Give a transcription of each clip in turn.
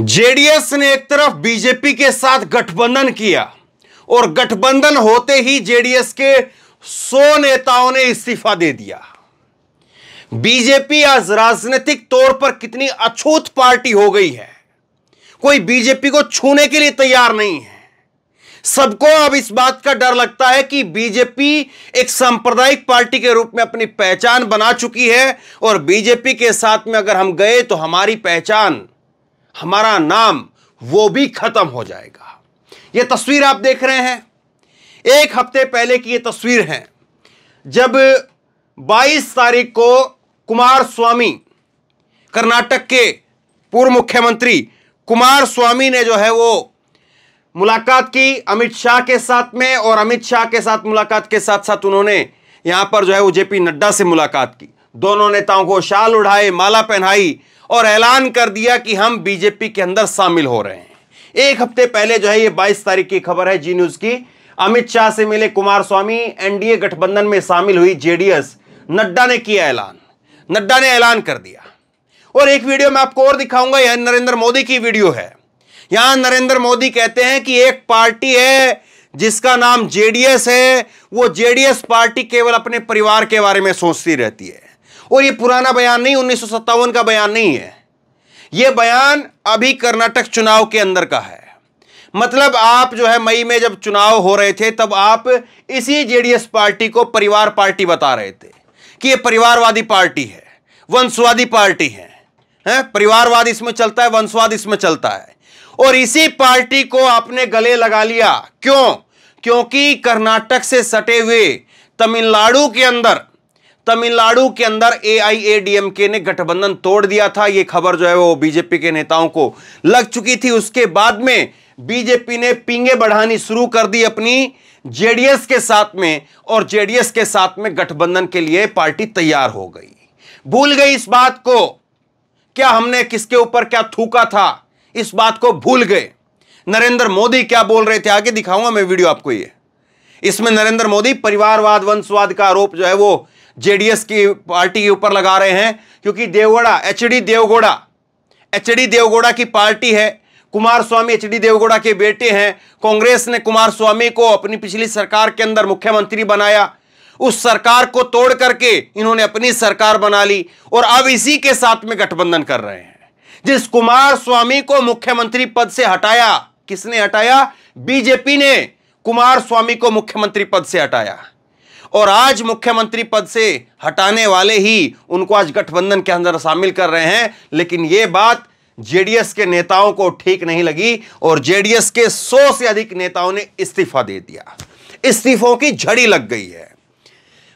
JDS ने एक तरफ बीजेपी के साथ गठबंधन किया और गठबंधन होते ही जेडीएस के सौ नेताओं ने इस्तीफा दे दिया बीजेपी आज राजनीतिक तौर पर कितनी अछूत पार्टी हो गई है कोई बीजेपी को छूने के लिए तैयार नहीं है सबको अब इस बात का डर लगता है कि बीजेपी एक सांप्रदायिक पार्टी के रूप में अपनी पहचान बना चुकी है और बीजेपी के साथ में अगर हम गए तो हमारी पहचान हमारा नाम वो भी खत्म हो जाएगा ये तस्वीर आप देख रहे हैं एक हफ्ते पहले की ये तस्वीर है जब 22 तारीख को कुमार स्वामी कर्नाटक के पूर्व मुख्यमंत्री कुमार स्वामी ने जो है वो मुलाकात की अमित शाह के साथ में और अमित शाह के साथ मुलाकात के साथ साथ उन्होंने यहां पर जो है वो जेपी नड्डा से मुलाकात की दोनों नेताओं को शाल उड़ाए माला पहनाई और ऐलान कर दिया कि हम बीजेपी के अंदर शामिल हो रहे हैं एक हफ्ते पहले जो है ये 22 तारीख की खबर है जी न्यूज की अमित शाह से मिले कुमार स्वामी एनडीए गठबंधन में शामिल हुई जेडीएस नड्डा ने किया ऐलान नड्डा ने ऐलान कर दिया और एक वीडियो मैं आपको और दिखाऊंगा यह नरेंद्र मोदी की वीडियो है यहां नरेंद्र मोदी कहते हैं कि एक पार्टी है जिसका नाम जेडीएस है वो जेडीएस पार्टी केवल अपने परिवार के बारे में सोचती रहती है और ये पुराना बयान नहीं उन्नीस का बयान नहीं है ये बयान अभी कर्नाटक चुनाव के अंदर का है मतलब आप जो है मई में जब चुनाव हो रहे थे तब आप इसी जेडीएस पार्टी को परिवार पार्टी बता रहे थे कि ये परिवारवादी पार्टी है वंशवादी पार्टी है है? परिवारवाद इसमें चलता है वंशवाद इसमें चलता है और इसी पार्टी को आपने गले लगा लिया क्यों क्योंकि कर्नाटक से सटे हुए तमिलनाडु के अंदर तमिलनाडु के अंदर ए एआईएडीएमके ने गठबंधन तोड़ दिया था यह खबर जो है वो बीजेपी के नेताओं को लग चुकी थी उसके बाद में बीजेपी ने पिंगे बढ़ानी शुरू कर दी अपनी जेडीएस के साथ में और जेडीएस के साथ में गठबंधन के लिए पार्टी तैयार हो गई भूल गई इस बात को क्या हमने किसके ऊपर क्या थूका था इस बात को भूल गए नरेंद्र मोदी क्या बोल रहे थे आगे दिखाऊंगा मैं वीडियो आपको ये इसमें नरेंद्र मोदी परिवारवाद वंशवाद का आरोप जो है वो जेडीएस की पार्टी के ऊपर लगा रहे हैं क्योंकि Deve Gowda H D Deve Gowda H D Deve Gowda की पार्टी है Kumaraswamy H D Deve Gowda के बेटे हैं कांग्रेस ने कुमार स्वामी को अपनी पिछली सरकार के अंदर मुख्यमंत्री बनाया उस सरकार को तोड़ करके इन्होंने अपनी सरकार बना ली और अब इसी के साथ में गठबंधन कर रहे हैं जिस कुमार स्वामी को मुख्यमंत्री पद से हटाया किसने हटाया बीजेपी ने कुमार स्वामी को मुख्यमंत्री पद से हटाया और आज मुख्यमंत्री पद से हटाने वाले ही उनको आज गठबंधन के अंदर शामिल कर रहे हैं लेकिन यह बात जेडीएस के नेताओं को ठीक नहीं लगी और जेडीएस के सौ से अधिक नेताओं ने इस्तीफा दे दिया इस्तीफों की झड़ी लग गई है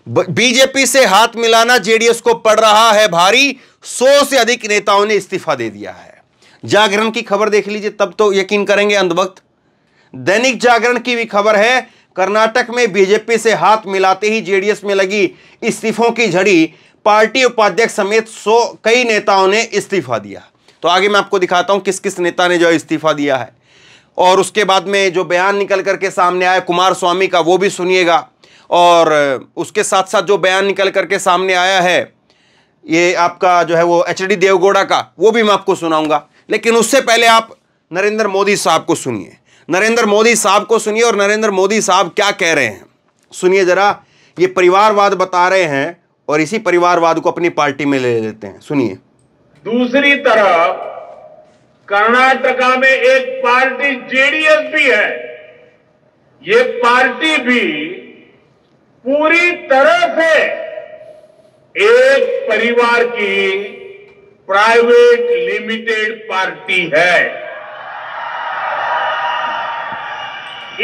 बीजेपी से हाथ मिलाना जेडीएस को पड़ रहा है भारी सौ से अधिक नेताओं ने इस्तीफा दे दिया है जागरण की खबर देख लीजिए तब तो यकीन करेंगे अंधवक्त दैनिक जागरण की भी खबर है कर्नाटक में बीजेपी से हाथ मिलाते ही जेडीएस में लगी इस्तीफों की झड़ी पार्टी उपाध्यक्ष समेत सौ कई नेताओं ने इस्तीफा दिया तो आगे मैं आपको दिखाता हूं किस किस नेता ने जो इस्तीफा दिया है और उसके बाद में जो बयान निकल करके सामने आया कुमार स्वामी का वो भी सुनिएगा और उसके साथ साथ जो बयान निकल करके सामने आया है ये आपका जो है वो एच डी देवगौड़ा का वो भी मैं आपको सुनाऊंगा लेकिन उससे पहले आप नरेंद्र मोदी साहब को सुनिए नरेंद्र मोदी साहब को सुनिए और नरेंद्र मोदी साहब क्या कह रहे हैं सुनिए जरा ये परिवारवाद बता रहे हैं और इसी परिवारवाद को अपनी पार्टी में ले लेते हैं सुनिए दूसरी तरफ कर्नाटका में एक पार्टी जेडीएस भी है ये पार्टी भी पूरी तरह से एक परिवार की प्राइवेट लिमिटेड पार्टी है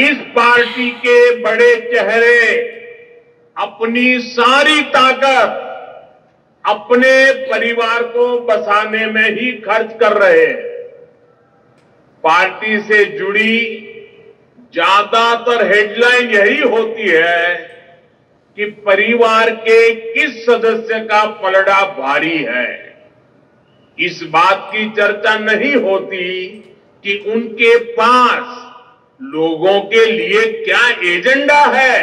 इस पार्टी के बड़े चेहरे अपनी सारी ताकत अपने परिवार को बसाने में ही खर्च कर रहे हैं पार्टी से जुड़ी ज्यादातर हेडलाइन यही होती है कि परिवार के किस सदस्य का पलड़ा भारी है इस बात की चर्चा नहीं होती कि उनके पास लोगों के लिए क्या एजेंडा है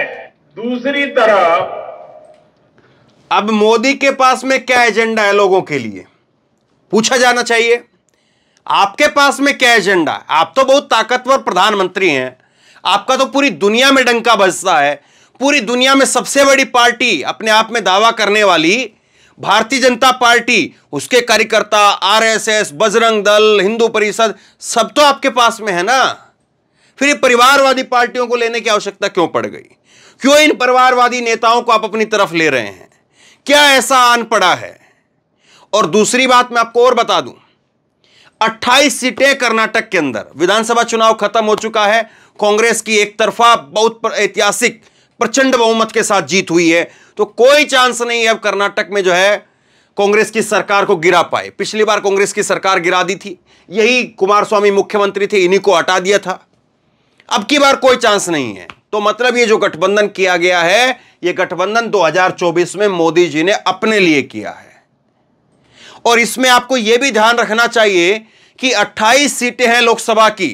दूसरी तरफ अब मोदी के पास में क्या एजेंडा है लोगों के लिए पूछा जाना चाहिए आपके पास में क्या एजेंडा है आप तो बहुत ताकतवर प्रधानमंत्री हैं आपका तो पूरी दुनिया में डंका बजता है पूरी दुनिया में सबसे बड़ी पार्टी अपने आप में दावा करने वाली भारतीय जनता पार्टी उसके कार्यकर्ता आरएसएस बजरंग दल हिंदू परिषद सब तो आपके पास में है ना फिर ये परिवारवादी पार्टियों को लेने की आवश्यकता क्यों पड़ गई क्यों इन परिवारवादी नेताओं को आप अपनी तरफ ले रहे हैं क्या ऐसा आन पड़ा है और दूसरी बात मैं आपको और बता दूं 28 सीटें कर्नाटक के अंदर विधानसभा चुनाव खत्म हो चुका है कांग्रेस की एक तरफा बहुत ऐतिहासिक प्रचंड बहुमत के साथ जीत हुई है तो कोई चांस नहीं है अब कर्नाटक में जो है कांग्रेस की सरकार को गिरा पाए पिछली बार कांग्रेस की सरकार गिरा दी थी यही कुमार स्वामी मुख्यमंत्री थे इन्हीं को हटा दिया था अब की बार कोई चांस नहीं है तो मतलब ये जो गठबंधन किया गया है ये गठबंधन 2024 में मोदी जी ने अपने लिए किया है और इसमें आपको यह भी ध्यान रखना चाहिए कि 28 सीटें हैं लोकसभा की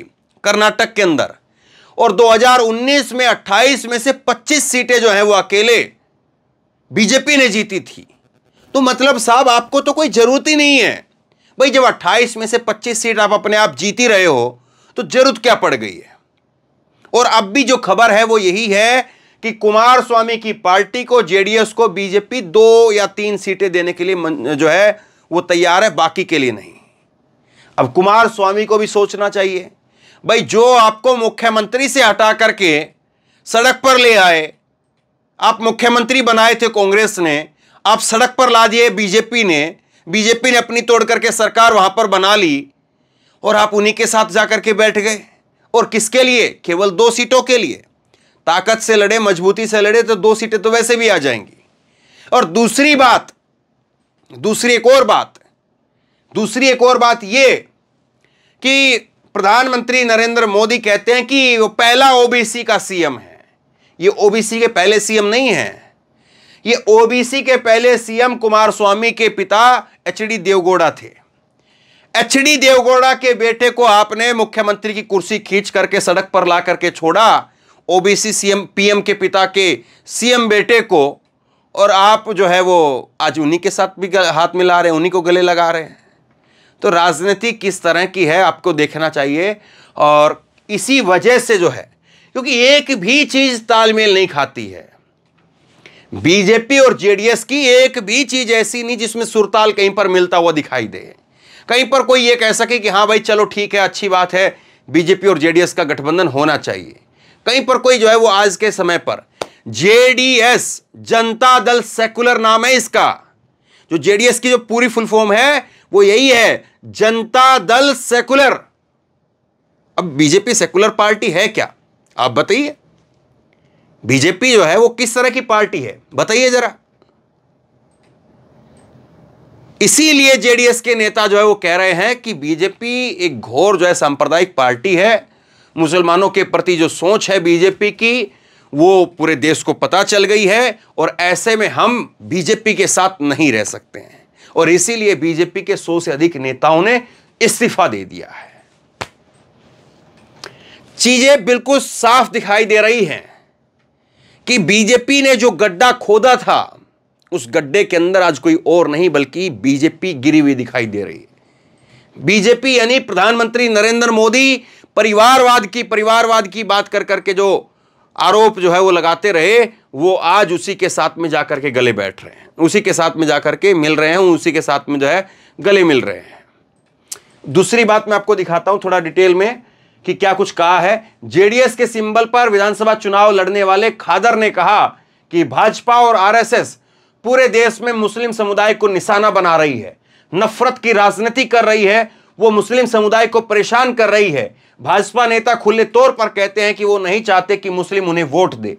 कर्नाटक के अंदर और 2019 में 28 में से 25 सीटें जो हैं वो अकेले बीजेपी ने जीती थी तो मतलब साहब आपको तो कोई जरूरत ही नहीं है भाई जब 28 में से 25 सीट आप अपने आप जीती रहे हो तो जरूरत क्या पड़ गई है और अब भी जो खबर है वो यही है कि कुमार स्वामी की पार्टी को जेडीएस को बीजेपी दो या तीन सीटें देने के लिए जो है वो तैयार है बाकी के लिए नहीं अब कुमार स्वामी को भी सोचना चाहिए भाई जो आपको मुख्यमंत्री से हटा करके सड़क पर ले आए आप मुख्यमंत्री बनाए थे कांग्रेस ने आप सड़क पर ला दिए बीजेपी ने बीजेपी ने अपनी तोड़ करके सरकार वहां पर बना ली और आप उन्हीं के साथ जा करके बैठ गए और किसके लिए केवल दो सीटों के लिए ताकत से लड़े मजबूती से लड़े तो दो सीटें तो वैसे भी आ जाएंगी और दूसरी बात दूसरी एक और बात दूसरी एक और बात यह कि प्रधानमंत्री नरेंद्र मोदी कहते हैं कि वो पहला ओबीसी का सीएम है ये ओबीसी के पहले सीएम नहीं है ये ओबीसी के पहले सीएम कुमार स्वामी के पिता एच डी देवगौड़ा थे एच डी देवगौड़ा के बेटे को आपने मुख्यमंत्री की कुर्सी खींच करके सड़क पर ला करके छोड़ा ओबीसी सीएम पीएम के पिता के सीएम बेटे को और आप जो है वो आज उन्हीं के साथ भी हाथ मिला रहे हैं उन्हीं को गले लगा रहे हैं तो राजनीति किस तरह की है आपको देखना चाहिए और इसी वजह से जो है क्योंकि एक भी चीज़ तालमेल नहीं खाती है बीजेपी और जेडीएस की एक भी चीज़ ऐसी नहीं जिसमें सुरताल कहीं पर मिलता हुआ दिखाई दे कहीं पर कोई ये कह सके कि हाँ भाई चलो ठीक है अच्छी बात है बीजेपी और जेडीएस का गठबंधन होना चाहिए कहीं पर कोई जो है वो आज के समय पर जेडीएस जनता दल सेकुलर नाम है इसका जो जेडीएस की जो पूरी फुल फॉर्म है वो यही है जनता दल सेकुलर अब बीजेपी सेकुलर पार्टी है क्या आप बताइए बीजेपी जो है वो किस तरह की पार्टी है बताइए जरा इसीलिए जेडीएस के नेता जो है वो कह रहे हैं कि बीजेपी एक घोर जो है सांप्रदायिक पार्टी है मुसलमानों के प्रति जो सोच है बीजेपी की वो पूरे देश को पता चल गई है और ऐसे में हम बीजेपी के साथ नहीं रह सकते हैं और इसीलिए बीजेपी के सौ से अधिक नेताओं ने इस्तीफा दे दिया है चीजें बिल्कुल साफ दिखाई दे रही हैं कि बीजेपी ने जो गड्ढा खोदा था उस गड्ढे के अंदर आज कोई और नहीं बल्कि बीजेपी गिरी हुई दिखाई दे रही है बीजेपी यानी प्रधानमंत्री नरेंद्र मोदी परिवारवाद की परिवारवाद की बात कर करके जो आरोप जो है वो लगाते रहे वो आज उसी के साथ में जाकर के गले बैठ रहे हैं उसी के साथ में जाकर के मिल रहे हैं उसी के साथ में जो है गले मिल रहे हैं दूसरी बात मैं आपको दिखाता हूं थोड़ा डिटेल में कि क्या कुछ कहा है जेडीएस के सिंबल पर विधानसभा चुनाव लड़ने वाले खादर ने कहा कि भाजपा और आरएसएस पूरे देश में मुस्लिम समुदाय को निशाना बना रही है नफरत की राजनीति कर रही है वो मुस्लिम समुदाय को परेशान कर रही है भाजपा नेता खुले तौर पर कहते हैं कि वो नहीं चाहते कि मुस्लिम उन्हें वोट दे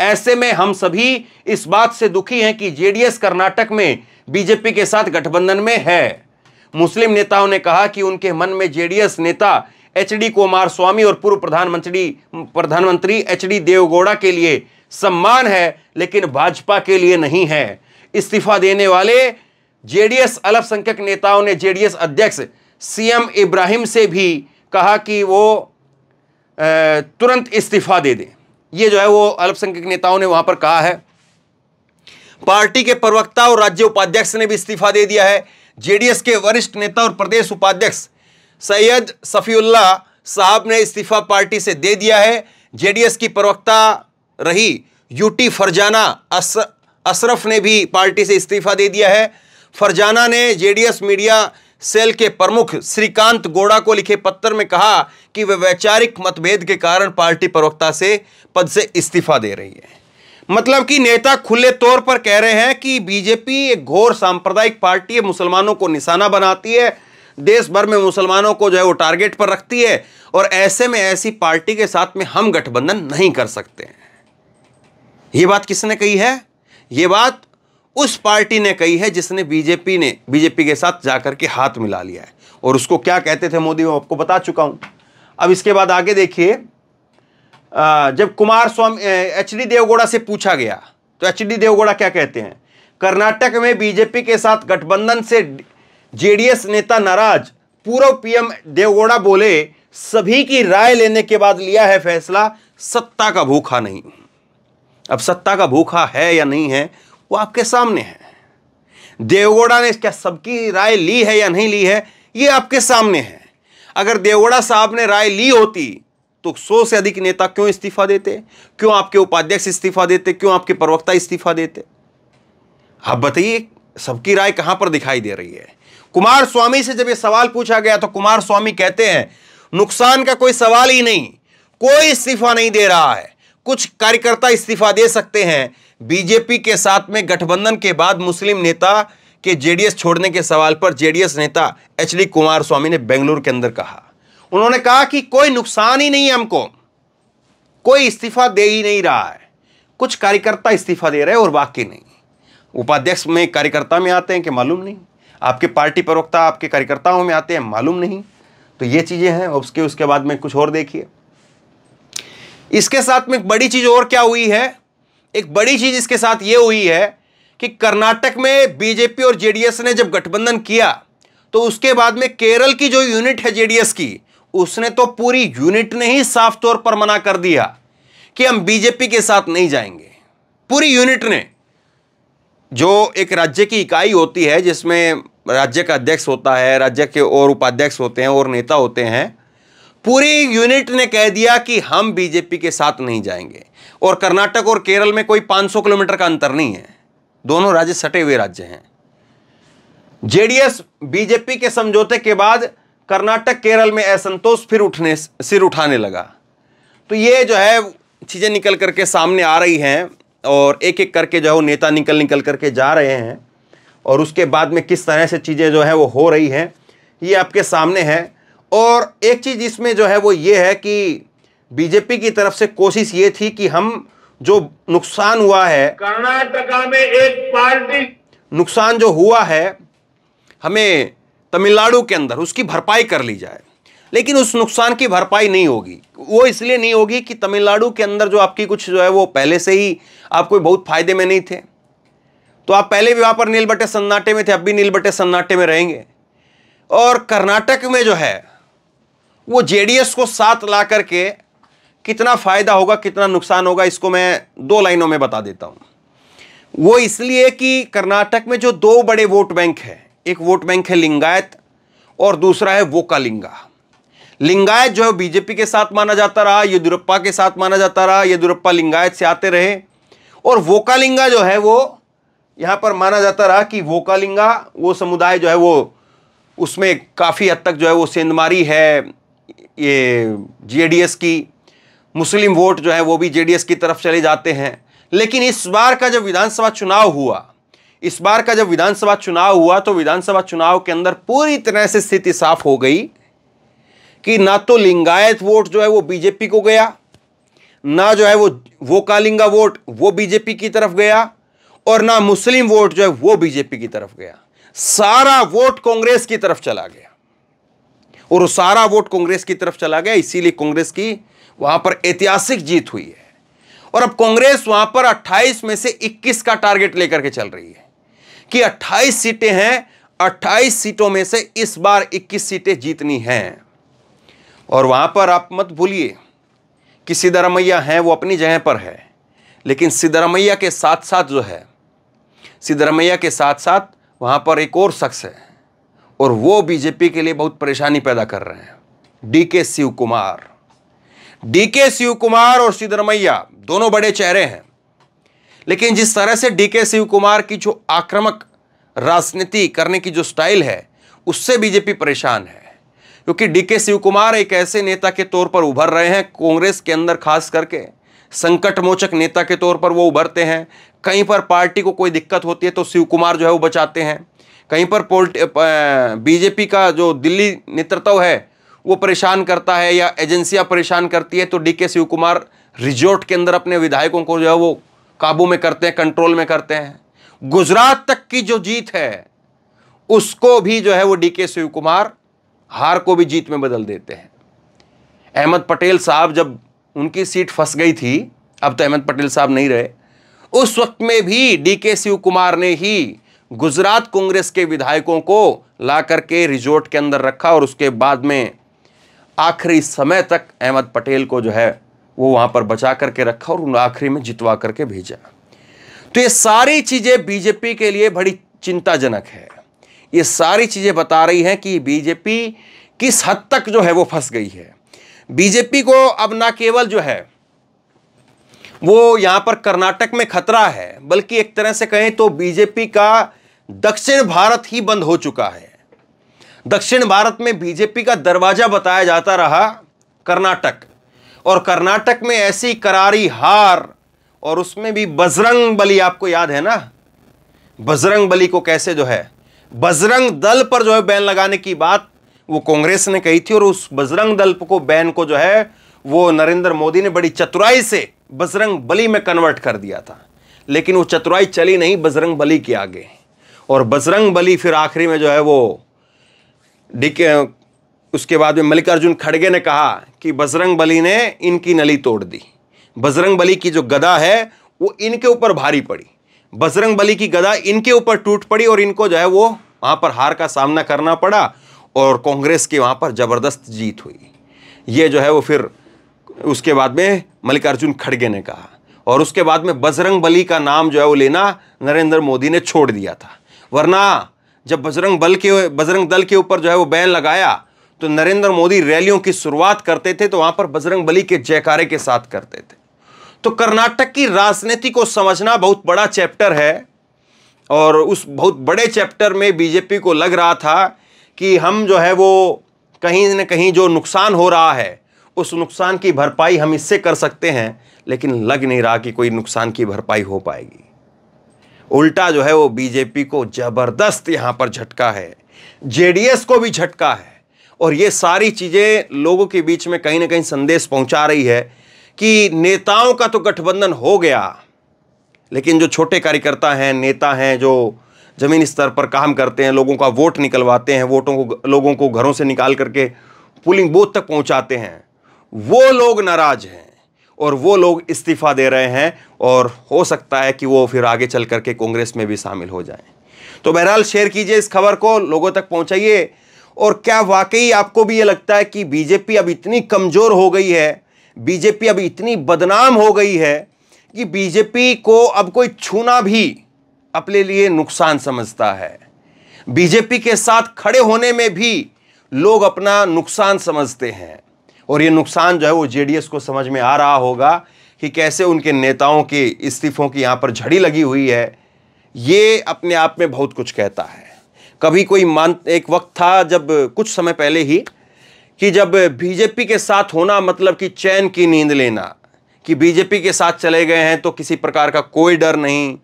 ऐसे में हम सभी इस बात से दुखी हैं कि जेडीएस कर्नाटक में बीजेपी के साथ गठबंधन में है मुस्लिम नेताओं ने कहा कि उनके मन में जेडीएस नेता एच डी कुमार स्वामी और पूर्व प्रधानमंत्री प्रधानमंत्री एच डी देवगौड़ा के लिए सम्मान है लेकिन भाजपा के लिए नहीं है इस्तीफा देने वाले जेडीएस अल्पसंख्यक नेताओं ने जेडीएस अध्यक्ष सीएम इब्राहिम से भी कहा कि वो तुरंत इस्तीफा दे दें ये जो है वो अल्पसंख्यक नेताओं ने वहां पर कहा है पार्टी के प्रवक्ता और राज्य उपाध्यक्ष ने भी इस्तीफा दे दिया है जेडीएस के वरिष्ठ नेता और प्रदेश उपाध्यक्ष सैयद सफ़ीउल्ला साहब ने इस्तीफा पार्टी से दे दिया है जेडीएस की प्रवक्ता रही यूटी फरजाना अस, अशरफ ने भी पार्टी से इस्तीफा दे दिया है फरजाना ने जेडीएस मीडिया सेल के प्रमुख श्रीकांत गोड़ा को लिखे पत्र में कहा कि वे वैचारिक मतभेद के कारण पार्टी प्रवक्ता से पद से इस्तीफा दे रही है मतलब कि नेता खुले तौर पर कह रहे हैं कि बीजेपी एक घोर सांप्रदायिक पार्टी है मुसलमानों को निशाना बनाती है देश भर में मुसलमानों को जो है वो टारगेट पर रखती है और ऐसे में ऐसी पार्टी के साथ में हम गठबंधन नहीं कर सकते हैं ये बात किसने कही है ये बात उस पार्टी ने कही है जिसने बीजेपी ने बीजेपी के साथ जाकर के हाथ मिला लिया है और उसको क्या कहते थे मोदी मैं आपको बता चुका हूं अब इसके बाद आगे देखिए जब Kumaraswamy H D Deve Gowda से पूछा गया तो एच डी देवगौड़ा क्या कहते हैं कर्नाटक में बीजेपी के साथ गठबंधन से जेडीएस नेता नाराज पूर्व पीएम देवगौड़ा बोले सभी की राय लेने के बाद लिया है फैसला सत्ता का भूखा नहीं अब सत्ता का भूखा है या नहीं है वो आपके सामने है देवगौड़ा ने क्या सबकी राय ली है या नहीं ली है ये आपके सामने है अगर देवगौड़ा साहब ने राय ली होती तो सौ से अधिक नेता क्यों इस्तीफा देते क्यों आपके उपाध्यक्ष इस्तीफा देते क्यों आपके प्रवक्ता इस्तीफा देते आप बताइए सबकी राय कहां पर दिखाई दे रही है कुमार स्वामी से जब यह सवाल पूछा गया तो कुमार स्वामी कहते हैं नुकसान का कोई सवाल ही नहीं कोई इस्तीफा नहीं दे रहा है कुछ कार्यकर्ता इस्तीफा दे सकते हैं बीजेपी के साथ में गठबंधन के बाद मुस्लिम नेता के जेडीएस छोड़ने के सवाल पर जेडीएस नेता एच डी कुमार स्वामी ने बेंगलुरु के अंदर कहा उन्होंने कहा कि कोई नुकसान ही नहीं है हमको कोई इस्तीफा दे ही नहीं रहा है कुछ कार्यकर्ता इस्तीफा दे रहे हैं और बाकी नहीं उपाध्यक्ष में कार्यकर्ता में आते हैं कि मालूम नहीं आपके पार्टी प्रवक्ता आपके कार्यकर्ताओं में आते हैं मालूम नहीं तो ये चीज़ें हैं उसके उसके बाद में कुछ और देखिए इसके साथ में एक बड़ी चीज और क्या हुई है एक बड़ी चीज इसके साथ यह हुई है कि कर्नाटक में बीजेपी और जेडीएस ने जब गठबंधन किया तो उसके बाद में केरल की जो यूनिट है जेडीएस की उसने तो पूरी यूनिट ने ही साफ तौर पर मना कर दिया कि हम बीजेपी के साथ नहीं जाएंगे पूरी यूनिट ने जो एक राज्य की इकाई होती है जिसमें राज्य का अध्यक्ष होता है राज्य के और उपाध्यक्ष होते हैं और नेता होते हैं पूरी यूनिट ने कह दिया कि हम बीजेपी के साथ नहीं जाएंगे और कर्नाटक और केरल में कोई 500 किलोमीटर का अंतर नहीं है दोनों राज्य सटे हुए राज्य हैं जेडीएस बीजेपी के समझौते के बाद कर्नाटक केरल में असंतोष फिर उठने सिर उठाने लगा तो ये जो है चीज़ें निकल करके सामने आ रही हैं और एक एक करके जो है वो नेता निकल निकल करके जा रहे हैं और उसके बाद में किस तरह से चीज़ें जो है वो हो रही हैं ये आपके सामने है और एक चीज़ इसमें जो है वो ये है कि बीजेपी की तरफ से कोशिश ये थी कि हम जो नुकसान हुआ है कर्नाटका में एक पार्टी नुकसान जो हुआ है हमें तमिलनाडु के अंदर उसकी भरपाई कर ली जाए लेकिन उस नुकसान की भरपाई नहीं होगी वो इसलिए नहीं होगी कि तमिलनाडु के अंदर जो आपकी कुछ जो है वो पहले से ही आपको बहुत फायदे में नहीं थे तो आप पहले भी वहाँ पर नील सन्नाटे में थे अब भी नीलबट्टे सन्नाटे में रहेंगे और कर्नाटक में जो है वो जेडीएस को साथ ला करके कितना फ़ायदा होगा कितना नुकसान होगा इसको मैं दो लाइनों में बता देता हूं वो इसलिए कि कर्नाटक में जो दो बड़े वोट बैंक हैं एक वोट बैंक है लिंगायत और दूसरा है वोकालिंगा लिंगायत जो है बीजेपी के साथ माना जाता रहा येदुरप्पा के साथ माना जाता रहा येदुरप्पा लिंगायत से आते रहे और वोकालिंगा जो है वो यहां पर माना जाता रहा कि वोकालिंगा वो समुदाय जो है वो उसमें काफ़ी हद तक जो है वो सेंधमारी है ये जेडीएस की मुस्लिम वोट जो है वो भी जेडीएस की तरफ चले जाते हैं लेकिन इस बार का जब विधानसभा चुनाव हुआ इस बार का जब विधानसभा चुनाव हुआ तो विधानसभा चुनाव के अंदर पूरी तरह से स्थिति साफ हो गई कि ना तो लिंगायत वोट जो है वो बीजेपी को गया ना जो है वो वो कालिंगा वोट वो बीजेपी की तरफ गया और ना मुस्लिम वोट जो है वो बीजेपी की तरफ गया सारा वोट कांग्रेस की तरफ चला गया और वो सारा वोट कांग्रेस की तरफ चला गया इसीलिए कांग्रेस की वहां पर ऐतिहासिक जीत हुई है और अब कांग्रेस वहां पर 28 में से 21 का टारगेट लेकर के चल रही है कि 28 सीटें हैं 28 सीटों में से इस बार 21 सीटें जीतनी हैं और वहां पर आप मत भूलिए कि सिद्धारमैया हैं वो अपनी जगह पर है लेकिन सिद्धारमैया के साथ साथ जो है सिद्धारमैया के साथ साथ वहां पर एक और शख्स है और वो बीजेपी के लिए बहुत परेशानी पैदा कर रहे हैं डी के शिव कुमार डी के शिव कुमार और सिद्धरमैया दोनों बड़े चेहरे हैं लेकिन जिस तरह से डी के शिव कुमार की जो आक्रामक राजनीति करने की जो स्टाइल है उससे बीजेपी परेशान है क्योंकि डी के शिव कुमार एक ऐसे नेता के तौर पर उभर रहे हैं कांग्रेस के अंदर खास करके संकटमोचक नेता के तौर पर वो उभरते हैं कहीं पर पार्टी को कोई दिक्कत होती है तो शिव कुमार जो है वो बचाते हैं कहीं पर पोल्ट बीजेपी का जो दिल्ली नेतृत्व है वो परेशान करता है या एजेंसियां परेशान करती है तो डी के शिव कुमार रिजोर्ट के अंदर अपने विधायकों को जो है वो काबू में करते हैं कंट्रोल में करते हैं गुजरात तक की जो जीत है उसको भी जो है वो डी के शिव कुमार हार को भी जीत में बदल देते हैं अहमद पटेल साहब जब उनकी सीट फंस गई थी अब तो अहमद पटेल साहब नहीं रहे उस वक्त में भी डी के शिव कुमार ने ही गुजरात कांग्रेस के विधायकों को ला करके रिजोर्ट के अंदर रखा और उसके बाद में आखिरी समय तक अहमद पटेल को जो है वो वहां पर बचा करके रखा और उन आखिरी में जितवा करके भेजा तो ये सारी चीज़ें बीजेपी के लिए बड़ी चिंताजनक है ये सारी चीज़ें बता रही हैं कि बीजेपी किस हद तक जो है वो फंस गई है बीजेपी को अब ना केवल जो है वो यहां पर कर्नाटक में खतरा है बल्कि एक तरह से कहें तो बीजेपी का दक्षिण भारत ही बंद हो चुका है दक्षिण भारत में बीजेपी का दरवाजा बताया जाता रहा कर्नाटक और कर्नाटक में ऐसी करारी हार और उसमें भी बजरंग बली आपको याद है ना बजरंग बली को कैसे जो है बजरंग दल पर जो है बैन लगाने की बात वो कांग्रेस ने कही थी और उस बजरंग दल को बैन को जो है वो नरेंद्र मोदी ने बड़ी चतुराई से बजरंग बली में कन्वर्ट कर दिया था लेकिन वो चतुराई चली नहीं बजरंग बली के आगे और बजरंग बली फिर आखिरी में जो है वो डिक उसके बाद में मल्लिकार्जुन खड़गे ने कहा कि बजरंग बली ने इनकी नली तोड़ दी बजरंग बली की जो गदा है वो इनके ऊपर भारी पड़ी बजरंग बली की गदा इनके ऊपर टूट पड़ी और इनको जो है वो वहाँ पर हार का सामना करना पड़ा और कांग्रेस की वहाँ पर ज़बरदस्त जीत हुई ये जो है वो फिर उसके बाद में मल्लिकार्जुन खड़गे ने कहा और उसके बाद में बजरंग बली का नाम जो है वो लेना नरेंद्र मोदी ने छोड़ दिया था वरना जब बजरंग बल के बजरंग दल के ऊपर जो है वो बैन लगाया तो नरेंद्र मोदी रैलियों की शुरुआत करते थे तो वहां पर बजरंग बली के जयकारे के साथ करते थे तो कर्नाटक की राजनीति को समझना बहुत बड़ा चैप्टर है और उस बहुत बड़े चैप्टर में बीजेपी को लग रहा था कि हम जो है वो कहीं न कहीं जो नुकसान हो रहा है उस नुकसान की भरपाई हम इससे कर सकते हैं लेकिन लग नहीं रहा कि कोई नुकसान की भरपाई हो पाएगी उल्टा जो है वो बीजेपी को ज़बरदस्त यहाँ पर झटका है जेडीएस को भी झटका है और ये सारी चीज़ें लोगों के बीच में कहीं ना कहीं संदेश पहुंचा रही है कि नेताओं का तो गठबंधन हो गया लेकिन जो छोटे कार्यकर्ता हैं नेता हैं जो ज़मीन स्तर पर काम करते हैं लोगों का वोट निकलवाते हैं वोटों को लोगों को घरों से निकाल करके पुलिंग बूथ तक पहुंचाते हैं वो लोग नाराज हैं और वो लोग इस्तीफ़ा दे रहे हैं और हो सकता है कि वो फिर आगे चल करके कांग्रेस में भी शामिल हो जाएं तो बहरहाल शेयर कीजिए इस खबर को लोगों तक पहुंचाइए और क्या वाकई आपको भी ये लगता है कि बीजेपी अब इतनी कमज़ोर हो गई है बीजेपी अब इतनी बदनाम हो गई है कि बीजेपी को अब कोई छूना भी अपने लिए नुकसान समझता है बीजेपी के साथ खड़े होने में भी लोग अपना नुकसान समझते हैं और ये नुकसान जो है वो जेडीएस को समझ में आ रहा होगा कि कैसे उनके नेताओं के इस्तीफों की यहाँ पर झड़ी लगी हुई है ये अपने आप में बहुत कुछ कहता है कभी कोई मान एक वक्त था जब कुछ समय पहले ही कि जब बीजेपी के साथ होना मतलब कि चैन की नींद लेना कि बीजेपी के साथ चले गए हैं तो किसी प्रकार का कोई डर नहीं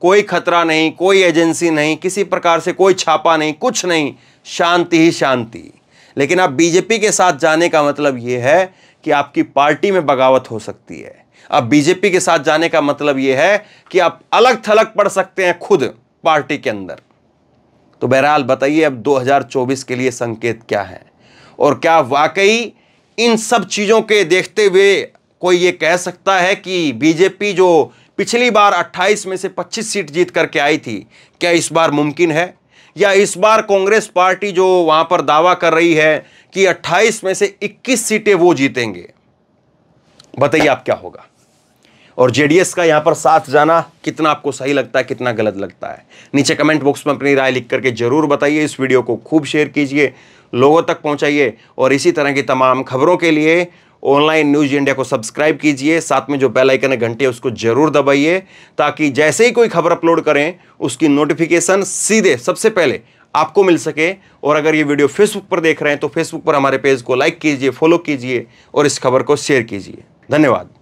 कोई खतरा नहीं कोई एजेंसी नहीं किसी प्रकार से कोई छापा नहीं कुछ नहीं शांति ही शांति लेकिन आप बीजेपी के साथ जाने का मतलब ये है कि आपकी पार्टी में बगावत हो सकती है अब बीजेपी के साथ जाने का मतलब यह है कि आप अलग थलग पड़ सकते हैं खुद पार्टी के अंदर तो बहरहाल बताइए अब 2024 के लिए संकेत क्या है और क्या वाकई इन सब चीज़ों के देखते हुए कोई ये कह सकता है कि बीजेपी जो पिछली बार 28 में से 25 सीट जीत करके आई थी क्या इस बार मुमकिन है या इस बार कांग्रेस पार्टी जो वहां पर दावा कर रही है कि 28 में से 21 सीटें वो जीतेंगे बताइए आप क्या होगा और जेडीएस का यहां पर साथ जाना कितना आपको सही लगता है कितना गलत लगता है नीचे कमेंट बॉक्स में अपनी राय लिख करके जरूर बताइए इस वीडियो को खूब शेयर कीजिए लोगों तक पहुंचाइए और इसी तरह की तमाम खबरों के लिए ऑनलाइन न्यूज इंडिया को सब्सक्राइब कीजिए साथ में जो बेल आइकन है घंटे उसको जरूर दबाइए ताकि जैसे ही कोई खबर अपलोड करें उसकी नोटिफिकेशन सीधे सबसे पहले आपको मिल सके और अगर ये वीडियो फेसबुक पर देख रहे हैं तो फेसबुक पर हमारे पेज को लाइक कीजिए फॉलो कीजिए और इस खबर को शेयर कीजिए धन्यवाद